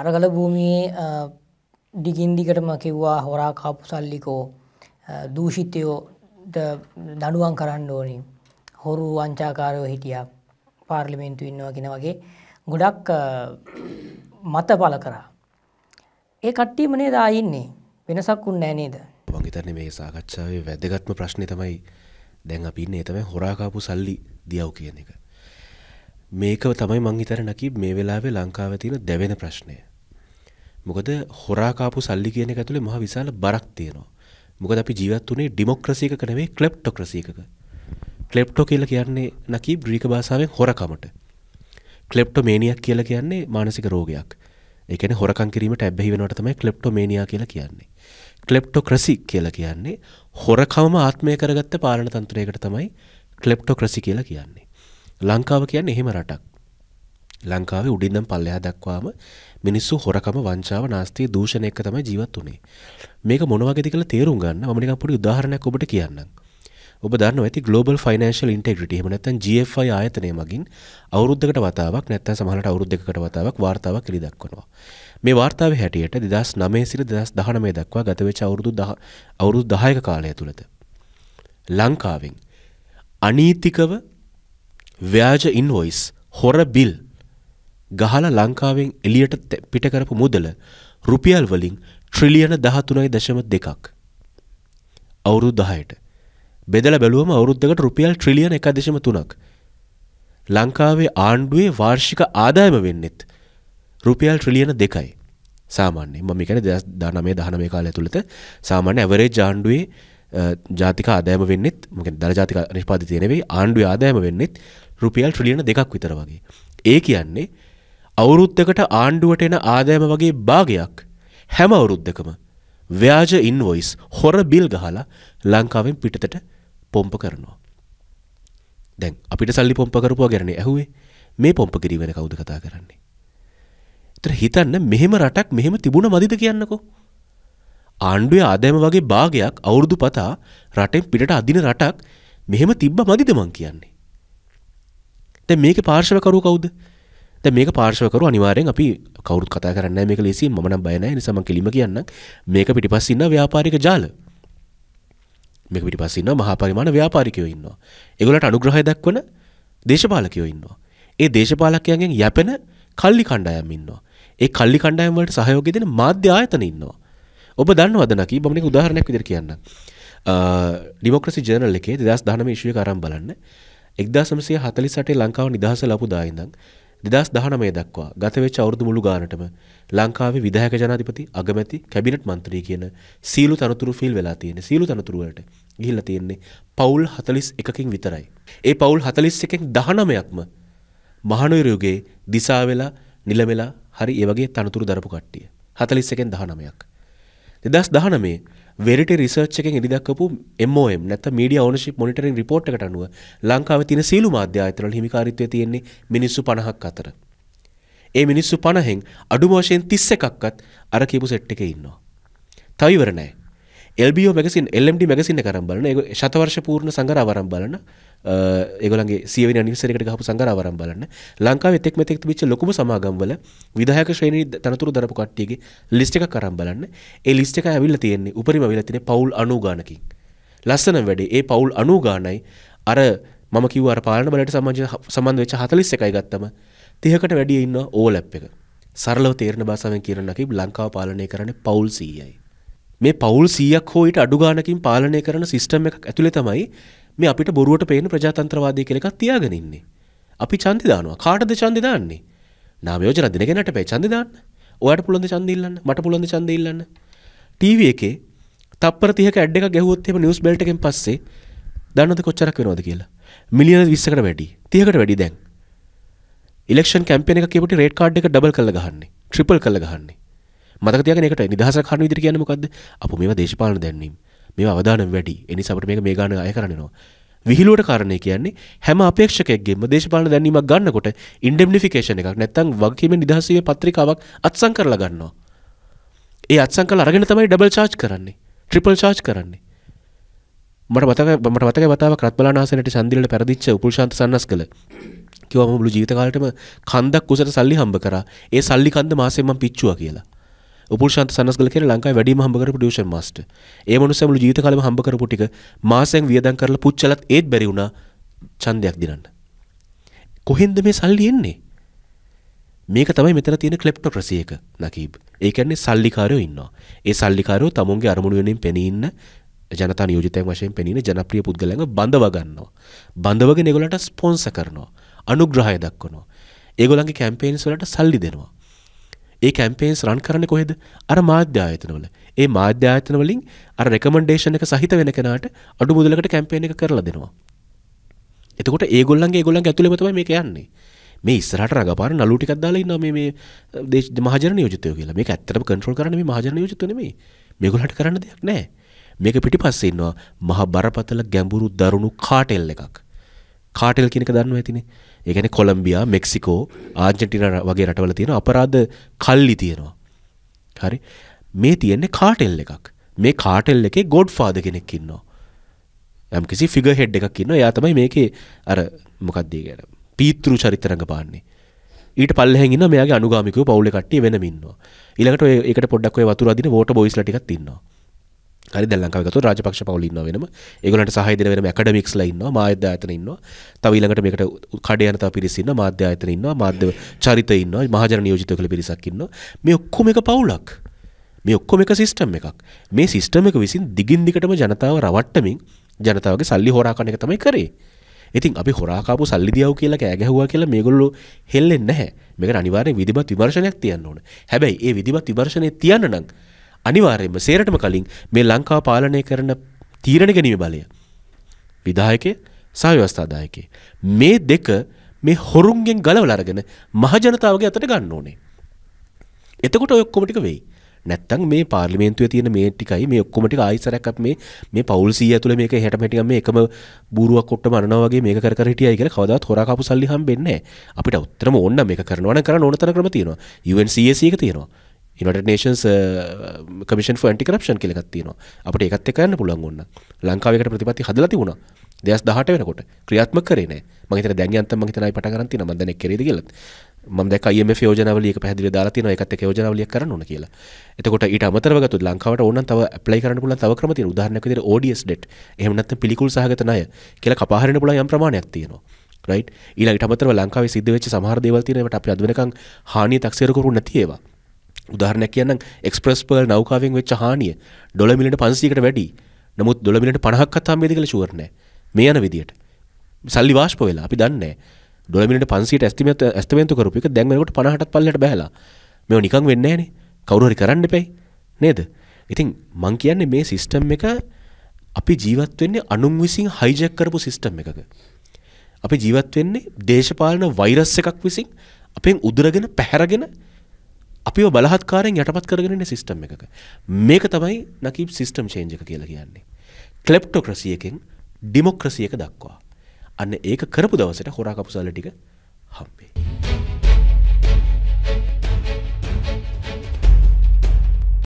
අරගල භූමියේ ඩිගින්දිකටම කිව්වා හොරා කාපු සල්ලිකෝ දූෂිතයෝ දඩුවන් කරන්න ඕනි හොරු වංචාකාරයෝ හිටිය පාර්ලිමෙන්තු ඉන්නවා කියෙන වගේ ගොඩක් මත පල කරා ඒ කට්ටීම නේද ආයින්නේ වෙනසක් උන්න නේද මංගිතරන මේ සාකච්ඡාවේ වැදගත්ම ප්‍රශ්නය තමයි දැන් අපින්න එතම හොරාකාපු සල්ලි දියව් කියන එක මේක තමයි මං හිතර නකි මේ වෙලාවේ ලංකාව තියෙන දැවෙන ප්‍රශ්නය. මොකද හොරාකාපු සල්ලි කියන එක ඇතුලේ මහ විශාල බරක් තියෙනවා. මොකද අපි ජීවත් වුණේ ඩෙමොක්‍රසි එකක නෙවෙයි ක්ලෙප්ටොක්‍රසි එකක. ක්ලෙප්ටෝ කියලා කියන්නේ නකි ග්‍රීක භාෂාවෙන් හොරකමට. ක්ලෙප්ටොමේනියක් කියලා කියන්නේ මානසික රෝගයක්. ඒ කියන්නේ හොරකම් කිරීමට ඇබ්බැහි වෙනවට තමයි ක්ලෙප්ටොමේනියා කියලා කියන්නේ. ක්ලෙප්ටොක්‍රසි කියලා කියන්නේ හොරකම ආත්මය කරගත්ත පාලන තන්ත්‍රයකට තමයි ක්ලෙප්ටොක්‍රසි කියලා කියන්නේ. ලංකාව කියන්නේ එහෙම රටක්. ලංකාවේ උඩින්නම් පල්ලෙහා දක්වාම මිනිස්සු හොරකම වංචාව නාස්තිය දූෂණ එක තමයි ජීවත් වුනේ. මේක මොන වගේද කියලා තේරුම් ගන්න මම නිකන් පොඩි උදාහරණයක් ඔබට කියන්නම්. ඔබ දන්නවා ඇති Global Financial Integrity එහෙම නැත්නම් GFI ආයතනය මගින් අවුරුද්දකට වතාවක් නැත්නම් සමහරට අවුරුදු දෙකකට වතාවක් වාර්තාවක් එළි දක්වනවා. මේ වාර්තාවේ හැටියට 2009 සිට 2019 දක්වා ගත වෙච්ච අවුරුදු 10 අවුරුදු 10ක කාලය තුලත ලංකාවෙන් අනීතිකව ව්‍යාජ ඉන්වොයිස් හොර බිල් ගහලා ලංකාවෙන් එලියට පිට කරපු මුදල රුපියල් වලින් ට්‍රිලියන 13.2ක් අවුරුදු 10ට බෙදලා බැලුවම අවුරුද්දකට රුපියල් ට්‍රිලියන 1.3ක් ලංකාවේ ආණ්ඩුවේ වාර්ෂික ආදායම වෙන්නෙත් රුපියල් ට්‍රිලියන 2යි සාමාන්‍යයෙන් මම කියන්නේ 2019 19 කාලය ඇතුළත සාමාන්‍ය ඇවරේජ් ආණ්ඩුවේ ජාතික ආදෑම වෙන්නෙත් මොක දර ජාතික නිෂ්පාති තියනෙවෙයි ආණ්ඩු ආදායම වෙන්නෙත් රුපියල් ට්‍රිලියන දෙකක් විතර වගේ. ඒ කියන්නේ අවුරුද්ධකට ආණ්ඩුවට එන ආදායම වගේ භාගයක් හැම අවුරුද්ධකම ව්‍යාජ ඉන්වොයිස් හොර බිල් ගහලා ලංකාවෙන් පිටතට පොම්ප කරනවා. දැන් අපිට සල්ලි පොම්ප කරපුවා ගැරන්නේ ඇහුවේ මේ පොම්ප කිරීම ගැන කවුද කතා කරන්නේ? ඒතර හිතන්න මෙහෙම රටක් මෙහෙම තිබුණ මදිද කියන්නකෝ. ආණ්ඩුවේ ආදායම වගේ භාගයක් අවුරුදු පතා රටෙන් පිටට අදින රටක් මෙහෙම තිබ්බ මදිද මං කියන්නේ. දැන් මේකේ පාර්ශවකරුව කවුද? දැන් මේක පාර්ශවකරුව අනිවාර්යෙන් අපි කවුරුත් කතා කරන්නේ නැහැ මේක ලේසියෙන් මම නම් බය නැහැ නිසා මම කෙලිම කියන්නම්. මේක පිටිපස්සේ ඉන්න ව්‍යාපාරික ජාල. මේක පිටිපස්සේ ඉන්න මහා පරිමාණ ව්‍යාපාරිකයෝ ඉන්නවා. ඒගොල්ලන්ට අනුග්‍රහය දක්වන දේශපාලකයෝ ඉන්නවා. ඒ දේශපාලකයන්ගෙන් යැපෙන කල්ලි කණ්ඩායම් ඉන්නවා. ඒ කල්ලි කණ්ඩායම් වලට සහයෝගය දෙන මාධ්‍ය ආයතන ඉන්නවා. ඔබ දන්නවද නකි මම නික උදාහරණයක් විදිහට කියන්නම්. ඩිමොක්‍රසි ජර්නල් එකේ 2019 ඉෂුව එක අරන් බලන්න. 1948 ලංකාව නිදහස ලැබු දා ඉඳන් 2019 දක්වා ගත වෙච්ච අවුරුදු මුළු ගානටම ලංකාවේ විධායක ජනාධිපති අගමැති කැබිනට් මන්ත්‍රී කියන සීලු තනතුරු ෆිල් වෙලා තියෙන සීලු තනතුරු වලට ගිහිල්ලා තියෙන්නේ පවුල් 41කින් විතරයි. ඒ පවුල් 41කින් 19ක්ම මහනුවර යුගයේ දිසා වෙලා නිලමෙලා හරි ඒ වගේ තනතුරු දරපු කට්ටිය. 41කින් 19ක්. දෙදස් දහනමේ වෙරිට රිසර්ච්චකෙන් ඉදිදක්කපු MOM නැත මීඩිය ඕනශිප් මොනිටරින් රිපෝට් එකට අනුව ලංකාව තින සියලු මාධ්‍යායතනවල හිමිකාරිත්වය තියෙන්නේ මිනිස්සු 50ක් අතර. ඒ මිනිස්සු 50න් අඩුම වශයෙන් 31ක්වත් අර කියපු සෙට් එකේ ඉන්නවා. තව ඉවර නැහැ. LBO මැගසින් LMD මැගසින් එක අරන් බලන ඒ ශතවර්ෂ පූර්ණ සංගරාව අරන් බලන ඒගොලගේ සියවනි නිසරකට හපු සංගරාවරම් බලන්න ලංකාව එතෙක් මෙතෙක් විච් ලොකුම සමාගම්වල විදායක ශ්‍රේණී තනතුරු දරපු කට්ටියගේ ලිස්ට එක කරම් බලන්න ඒ ලිස්ට එක ඇවිල්ල තියෙන්නේ උපරිම විල තින පවුල් අනුගානකින් ලස්සන වැඩේ ඒ පවුල් අනුගානයි අර මම කිව් අර පාලන බලට සමාජ සම්බන්ධ වෙච්ච හතලිස් එකයි ගත්තම තිහකට වැඩිය ඉන්න ඕලැප් එක සරලව තේරණ බාසාවෙන් කියනකි ලංකාව පාලනය කරන පවුල් සීයයි මේ පවුල් සීයක් හෝයිට අඩුගානකින් පාලනය කරන සිිස්ටම් එකක් ඇතුළෙ තමයි මේ අපිට බොරුවට පේන ප්‍රජාතන්ත්‍රවාදී කියලා එකක් තියාගෙන ඉන්නේ. අපි ඡන්දි දානවා. කාටද ඡන්දි දාන්නේ? නාම යෝජනා දිනගෙනට පෙ ඡන්දි දාන්න. ඔයාට පුළුවන් ද ඡන්දි ඉල්ලන්න. මට පුළුවන් ද ඡන්දි ඉල්ලන්න. ටීවී එකේ තප්පර 30ක ඇඩ් එකක් ගැහුවොත් එහෙම නිවුස් බෙල්ට් එකෙන් පස්සේ දන්නවද කොච්චරක් වෙනවද කියලා? මිලියන 20කට වැඩි. 30කට වැඩි දැන්. ඉලෙක්ෂන් කැම්පේන් එක කියපුවට රේට් කාඩ් එක ඩබල් කරලා ගහන්නේ. ට්‍රිපල් කරලා ගහන්නේ. මතක තියාගන්න ඒකට නිදහසක් හරන විදිහට කියන්නේ මොකද්ද? අපෝ මේවා දේශපාලන දැන්වීම. මේ අවධානම් වැඩි එනිසාට මේක මේ ගාන අය කරනවා. විහිලුවට කාරණය කියන්නේ හැම අපේක්ෂකයෙක්ගේම දේශපාලන දැනීමක් ගන්නකොට ඉන්ඩෙම්නිෆිකේෂන් එකක් නැත්තම් වගකීමෙන් නිදහස් වීමේ පත්‍රිකාවක් අත්සන් කරලා ගන්නවා. ඒ අත්සන් කරලා අරගෙන තමයි ඩබල් චාර්ජ් කරන්නේ. ට්‍රිපල් චාර්ජ් කරන්නේ. මට මතකයි මට මතකයි වතාවක් රත්බලානාසනට සම්දිලට පෙරදිච්ච උපුල්ශාන්ත සන්නස්කල කිව්වා මම මුළු ජීවිත කාලෙටම කන්දක් උසට සල්ලි හම්බ කරා. ඒ සල්ලි කන්ද මාසෙන් මම පිච්චුවා කියලා. උපුල්ශාන්ත සනස්ගල කියන ලංකාවේ වැඩිම හම්බ කරපු ටියුෂන් මාස්ටර්. ඒ මනුස්සයා මුළු ජීවිත කාලෙම හම්බ කරපු ටික මාසයෙන් වියදම් කරලා පුච්චලත් ඒත් බැරි වුණා ඡන්දයක් දිනන්න. කොහෙන්ද මේ සල්ලි එන්නේ? මේක තමයි මෙතන තියෙන ක්ලෙප්ටොක්‍රසි එක නකීබ්. ඒ කියන්නේ සල්ලිකාරයෝ ඉන්නවා. ඒ සල්ලිකාරයෝ තමුන්ගේ අරමුණු වෙනින් පෙනී ඉන්න ජනතා නියෝජිතයන් වශයෙන් පෙනීන ජනප්‍රිය පුද්ගලයන්ව බඳව ගන්නවා. බඳවගෙන ඒගොල්ලන්ට ස්පොන්සර් කරනවා. අනුග්‍රහය දක්වනවා. ඒගොල්ලන්ගේ කැම්පේන්ස් වලට සල්ලි දෙනවා. ඒ කැම්පේන්ස් රන් කරන්න කොහෙද අර මාධ්‍ය ආයතනවල ඒ මාධ්‍ය ආයතන වලින් අර රෙකමෙන්ඩේෂන් එක සහිත වෙන කෙනාට අඩු මුදලකට කැම්පේන් එක කරලා දෙනවා එතකොට ඒගොල්ලන්ගේ ඒගොල්ලන්ගේ ඇතුළේම තමයි මේක යන්නේ මේ ඉස්සරහට රඟපාන නළු ටිකක් දාලා ඉන්නවා මේ මේ දේශ මහජන නියෝජිතයෝ කියලා මේක ඇත්තටම කන්ට්‍රෝල් කරන්නේ මේ මහජන නියෝජිතයෝ නෙමෙයි මේගොල්ලන්ට කරන්න දෙයක් නැහැ මේක පිටිපස්සේ ඉන්නවා මහ බරපතල ගැඹුරු දරුණු කාටෙල් එකක් කාටෙල් කියන එක දන්නවා ඇතිනේ ඒ කියන්නේ කොලොම්බියා, මෙක්සිකෝ, ආජන්ටිනා වගේ රටවල තියෙන අපරාධ කල්ලි තියෙනවා. හරි. මේ තියෙන්නේ කාටෙල් එකක්. මේ කාටෙල් එකේ ගොඩ්ෆාදර් කෙනෙක් ඉන්නවා. යම්කිසි ෆිගර් හෙඩ් එකක් ඉන්නවා. එයා තමයි මේකේ අර මොකක්ද ඒ කියන්නේ පීතෘ චරිත රඟපාන්නේ. ඊට පල්ලෙහෙන් ඉන්න මෙයාගේ අනුගාමිකයෝ පවුලේ කට්ටිය වෙනම ඉන්නවා. ඊළඟට ඔය ඒකට පොඩ්ඩක් ඔය වතුර අදින වෝටර් බොයිස්ලා ටිකක් ඉන්නවා. හරි දැන් ලංකාවේ ගත්තොත් රාජපක්ෂ පවුල ඉන්නවා වෙනම. ඒගොල්ලන්ට සහාය දෙන වෙනම ඇකඩමික්ස්ලා ඉන්නවා, මාධ්‍ය ආයතන ඉන්නවා. තව ඊළඟට මේකට කඩේ යන තව පිරිස ඉන්නවා, මාධ්‍ය ආයතන ඉන්නවා, මාධ්‍ය චරිත ඉන්නවා, මහජන නියෝජිතව කියලා පිරිසක් ඉන්නවා. මේ ඔක්කොම එක පවුලක්. මේ ඔක්කොම එක සිස්ටම් එකක්. මේ සිස්ටම් එක විසින් දිගින් දිගටම ජනතාව රවට්ටමින් ජනතාවගේ සල්ලි හොරා කන එක තමයි කරේ. ඉතින් අපි හොරාකාපු සල්ලි දියව් කියලා කෑ ගැහුවා කියලා මේගොල්ලෝ හෙල්ලෙන්නේ නැහැ. මේකට අනිවාර්යෙන් විධිමත් විමර්ශනයක් තියන්න ඕන. හැබැයි ඒ විධිමත් විමර්ශනය තියන්න නම් අනිවාර්යයෙන්ම සේරටම කලින් මේ ලංකාව පාලනය කරන තීරණ ගැනීම බලය විධායකය සහ ව්‍යවස්ථාදායකය මේ දෙක මේ හොරුන්ගෙන් ගලවලා අරගෙන මහජනතාවගේ අතට ගන්න ඕනේ. එතකොට ඔය ඔක්කොම ටික වෙයි. නැත්තම් මේ පාර්ලිමේන්තුවේ තියෙන මේ ටිකයි මේ ඔක්කොම ටික ආයිසරයක් අපි මේ මේ පවුල් 100 ඇතුලේ මේක හැට පැටිකම් මේ එකම බූරුවක් කොට්ටම අනනවා වගේ මේක කර කර හිටියයි කියලා කවදාවත් හොරා කපු සල්ලි හම්බෙන්නේ නැහැ. අපිට උත්තරම ඕන නම් මේක කරනවා නම් කරන්න ඕන තරම් ක්‍රම තියෙනවා. UNCAC එක තියෙනවා. ඉනට නේෂන්ස් uh, කමිෂන් ෆන්ටිකරප්ෂන් කෙලෙගත්තිනවා අපට එකත් එකන්න පුළන් ඔන්න ලංකාවකට ප්‍රතිපති හදලති වුණ දෙස් දහට වෙනකොට ක්‍රියාත්ම කරන මගේත දැන්යන්ත මහිතනයි පටගරන්ති නමදන කෙරෙද කියලත් මදක ම ෝජනවලිය පැදිල දාතින එකත යෝජනවලිය කරන්න කියලා එතකොට ඊට අමතරවගතු ලංකාවට ඕන තව ප්ලයි කරන පුල තව කරමති උදාහනක ෝඩියස් ඩෙට් එමනත් පිළිකුල් සහගතනය කියලා කපාහරන පුල යම් ප්‍රමාණයක් තියෙනවා රයිට ඊලට අමතර ලංකාව සිද්ධවෙච් සහරදවතිනට අප අදවනකං හානි තක්සරකරු නැතිේවා උදාහරණයක් කියන්නම් එක්ස්ප්‍රස් පර්ල් නෞකාවෙන් වෙච්ච හානිය ඩොලර් මිලියන 500කට වැඩි. නමුත් ඩොලර් මිලියන 50ක්වත් හම්බෙයිද කියලා ෂුවර් නැහැ. මේ යන විදියට. සල්ලි වාෂ්ප වෙලා අපි දන්නේ නැහැ. ඩොලර් මිලියන 500ට ඇස්ටිමේට් ඇස්ටිමේට් කරපු එක දැන් වෙනකොට 50ටත් පල්ලෙට බහැලා. මේව නිකන් වෙන්නේ නැහනේ. කවුරු හරි කරන්න එපයි. නේද? ඉතින් මං කියන්නේ මේ සිස්ටම් එක අපි ජීවත් වෙන්නේ අනුන් විසින් හයිජැක් කරපු සිස්ටම් එකක. අපි ජීවත් වෙන්නේ දේශපාලන වෛරස් එකක් විසින් අපෙන් උදුරගෙන පැහැරගෙන අපිව බලහත්කාරෙන් යටපත් කරගෙන සිිස්ටම් එකක මේක තමයි නකිබ් සිිස්ටම් චේන්ජක කියලා කියන්නේ ක්ලෙප්ටොක්‍රසියකෙන් ඩිමොක්‍රසියක දක්වා අන්න ඒක කරපු දවසට හොරා කපුසාල ටික හම්බේ.